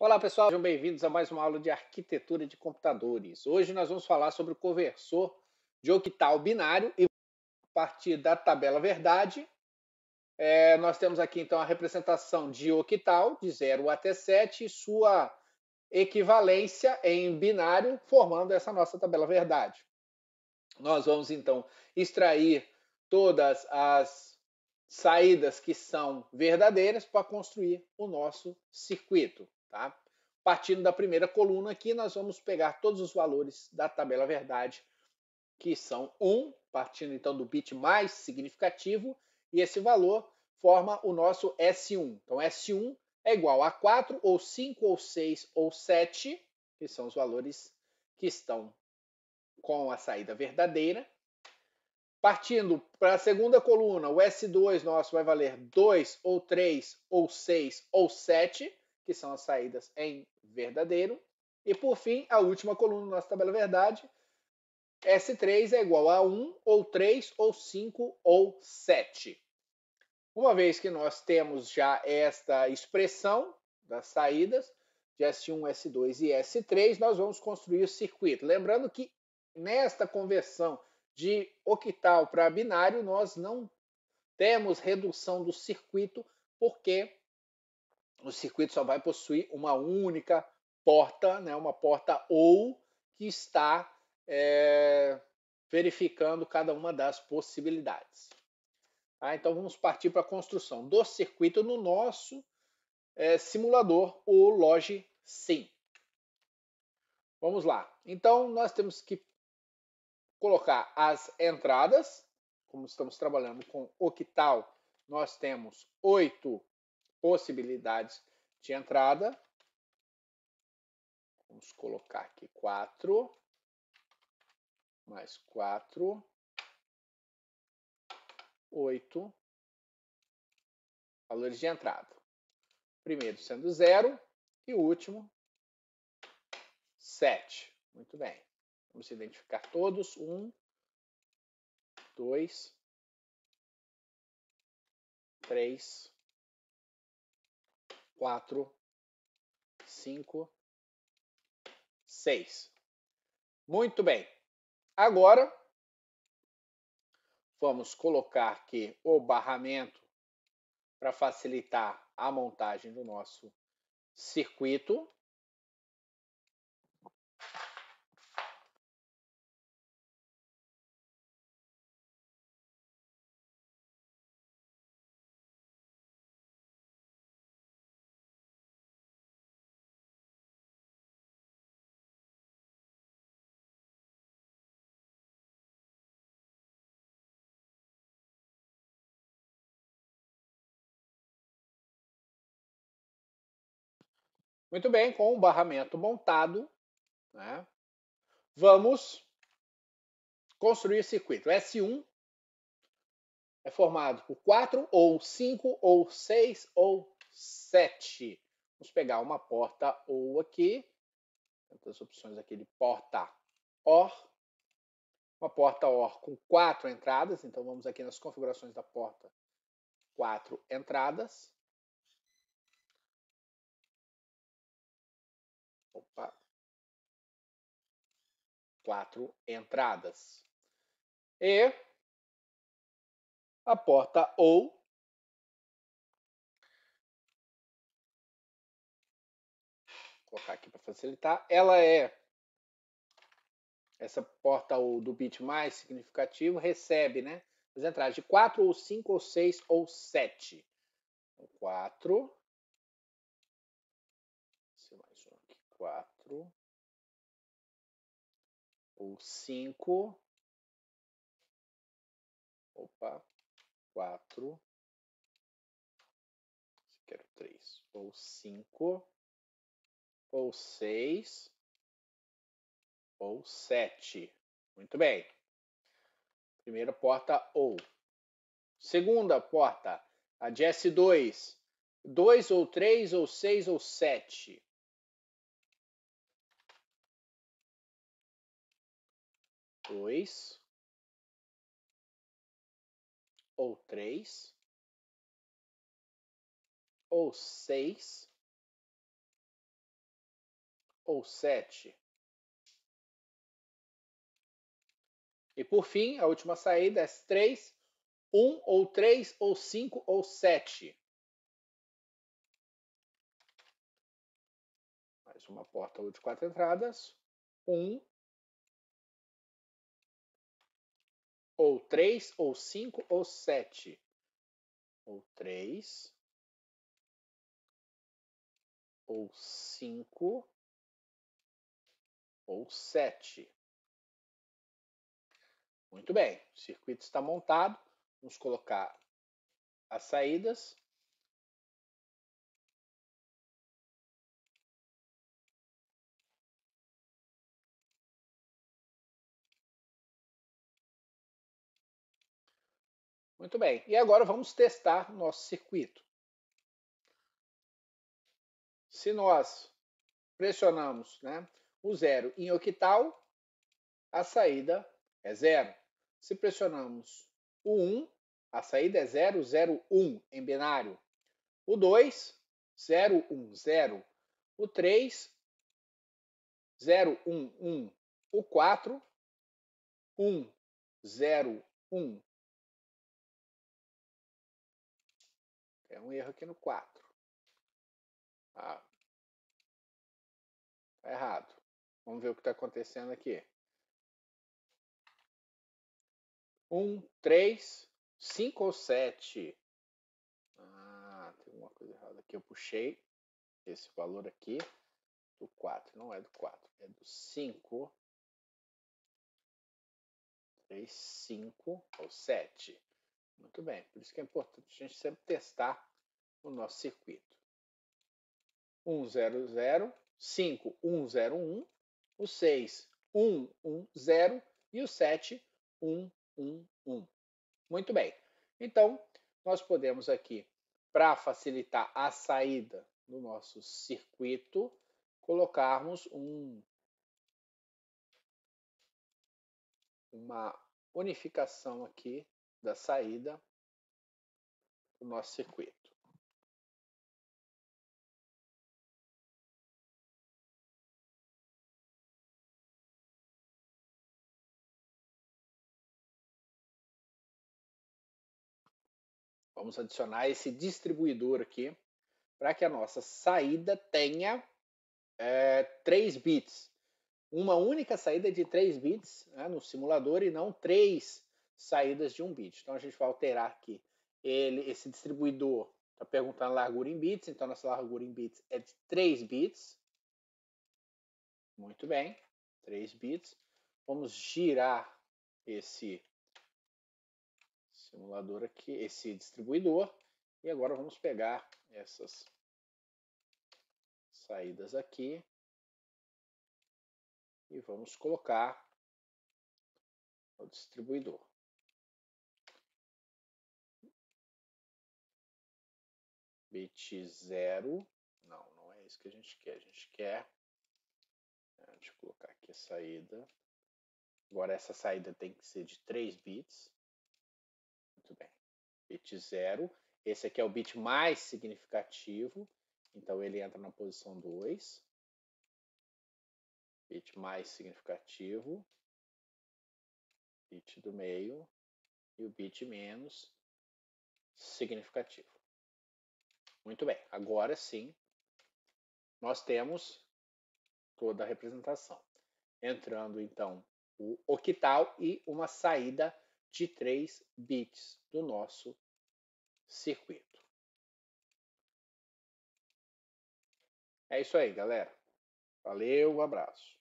Olá pessoal, sejam bem-vindos a mais uma aula de arquitetura de computadores. Hoje nós vamos falar sobre o conversor de octal binário e a partir da tabela verdade é, nós temos aqui então a representação de octal de 0 até 7 e sua equivalência em binário formando essa nossa tabela verdade. Nós vamos então extrair todas as saídas que são verdadeiras para construir o nosso circuito. Tá? Partindo da primeira coluna aqui, nós vamos pegar todos os valores da tabela verdade, que são 1, partindo então do bit mais significativo, e esse valor forma o nosso S1. Então, S1 é igual a 4, ou 5, ou 6, ou 7, que são os valores que estão com a saída verdadeira. Partindo para a segunda coluna, o S2 nosso vai valer 2, ou 3, ou 6, ou 7, que são as saídas em verdadeiro. E por fim, a última coluna da nossa tabela verdade, S3 é igual a 1, ou 3, ou 5, ou 7. Uma vez que nós temos já esta expressão das saídas de S1, S2 e S3, nós vamos construir o circuito. Lembrando que nesta conversão de octal para binário, nós não temos redução do circuito, porque o circuito só vai possuir uma única porta, né, uma porta ou que está é, verificando cada uma das possibilidades. Ah, então vamos partir para a construção do circuito no nosso é, simulador, o Logi Sim. Vamos lá. Então nós temos que colocar as entradas, como estamos trabalhando com octal, nós temos oito possibilidades de entrada. Vamos colocar aqui 4 mais 4, 8 valores de entrada. Primeiro sendo 0 e o último 7. Muito bem. Vamos identificar todos. 1, 2, 3, 4, 5, 6. Muito bem. Agora, vamos colocar aqui o barramento para facilitar a montagem do nosso circuito. Muito bem, com o barramento montado, né, vamos construir circuito. S1 é formado por 4 ou 5 ou 6 ou 7. Vamos pegar uma porta ou aqui. As opções aqui de porta OR. Uma porta OR com quatro entradas. Então vamos aqui nas configurações da porta. Quatro entradas. quatro entradas. E a porta ou Vou colocar aqui para facilitar, ela é essa porta ou do bit mais significativo recebe, né, as entradas de 4 ou 5 ou 6 ou 7. Então, 4 mais um aqui, 4 ou 5, opa, 4, se quero 3, ou 5, ou 6, ou 7. Muito bem. Primeira porta ou. Segunda porta, a de dois 2 2 ou 3 ou 6 ou 7. dois ou três ou seis ou sete. E por fim, a última saída é três, um ou três ou cinco ou sete. Mais uma porta de quatro entradas. um ou 3, ou 5, ou 7. Ou 3, ou 5, ou 7. Muito bem, o circuito está montado. Vamos colocar as saídas. Muito bem. E agora vamos testar nosso circuito. Se nós pressionamos né, o zero em octal, a saída é zero. Se pressionamos o 1, um, a saída é 0, 0, 1 em binário. O 2, 0, 1, 0. O 3, 0, 1, 1. O 4, 1, 0, 1, É um erro aqui no 4. Ah, tá? tá errado. Vamos ver o que está acontecendo aqui. 1, 3, 5 ou 7. Ah, tem alguma coisa errada aqui. Eu puxei esse valor aqui do 4. Não é do 4, é do 5. 3, 5 ou 7. Muito bem, por isso que é importante a gente sempre testar o nosso circuito. 100, 5, 101, o 6, 110 e o 7, 111. Muito bem. Então, nós podemos aqui, para facilitar a saída do nosso circuito, colocarmos um, uma unificação aqui da saída do nosso circuito. Vamos adicionar esse distribuidor aqui para que a nossa saída tenha é, 3 bits. Uma única saída de 3 bits né, no simulador e não 3 saídas de um bit. Então a gente vai alterar aqui ele, esse distribuidor está perguntando largura em bits, então nossa largura em bits é de 3 bits. Muito bem, 3 bits. Vamos girar esse simulador aqui, esse distribuidor, e agora vamos pegar essas saídas aqui e vamos colocar o distribuidor. bit 0. Não, não é isso que a gente quer. A gente quer. Né, deixa eu colocar aqui a saída. Agora essa saída tem que ser de 3 bits. Muito bem. Bit 0. Esse aqui é o bit mais significativo. Então ele entra na posição 2. Bit mais significativo. Bit do meio. E o bit menos significativo. Muito bem, agora sim nós temos toda a representação. Entrando então o octal e uma saída de 3 bits do nosso circuito. É isso aí, galera. Valeu, um abraço.